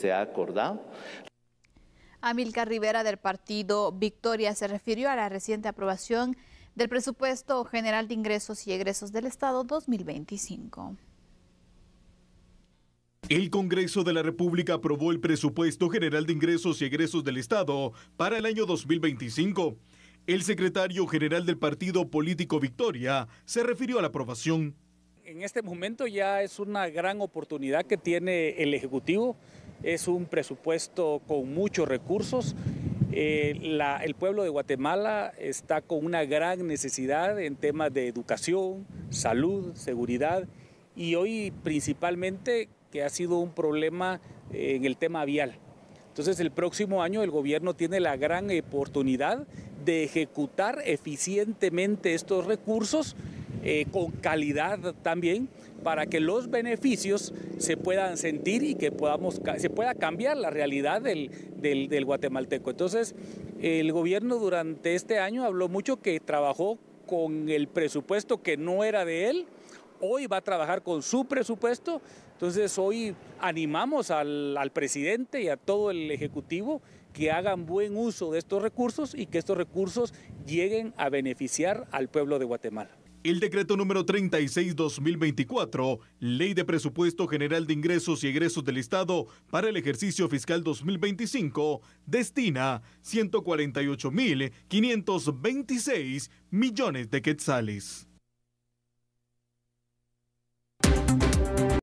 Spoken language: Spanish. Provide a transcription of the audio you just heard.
se ha acordado. Amilcar Rivera del partido Victoria se refirió a la reciente aprobación del presupuesto general de ingresos y egresos del Estado 2025. El Congreso de la República aprobó el presupuesto general de ingresos y egresos del Estado para el año 2025. El secretario general del partido político Victoria se refirió a la aprobación. En este momento ya es una gran oportunidad que tiene el Ejecutivo es un presupuesto con muchos recursos. Eh, el pueblo de Guatemala está con una gran necesidad en temas de educación, salud, seguridad y hoy principalmente que ha sido un problema eh, en el tema vial. Entonces el próximo año el gobierno tiene la gran oportunidad de ejecutar eficientemente estos recursos eh, con calidad también, para que los beneficios se puedan sentir y que podamos, se pueda cambiar la realidad del, guatemalteco. Entonces, el gobierno durante este año habló mucho que trabajó con el presupuesto que no era de él, hoy va a trabajar con su presupuesto. Entonces hoy animamos al, presidente y a todo el Ejecutivo que hagan buen uso de estos recursos y que estos recursos lleguen a beneficiar al pueblo de Guatemala. El decreto número 36-2024, Ley de Presupuesto General de Ingresos y Egresos del Estado para el ejercicio fiscal 2025, destina 148.526 millones de quetzales.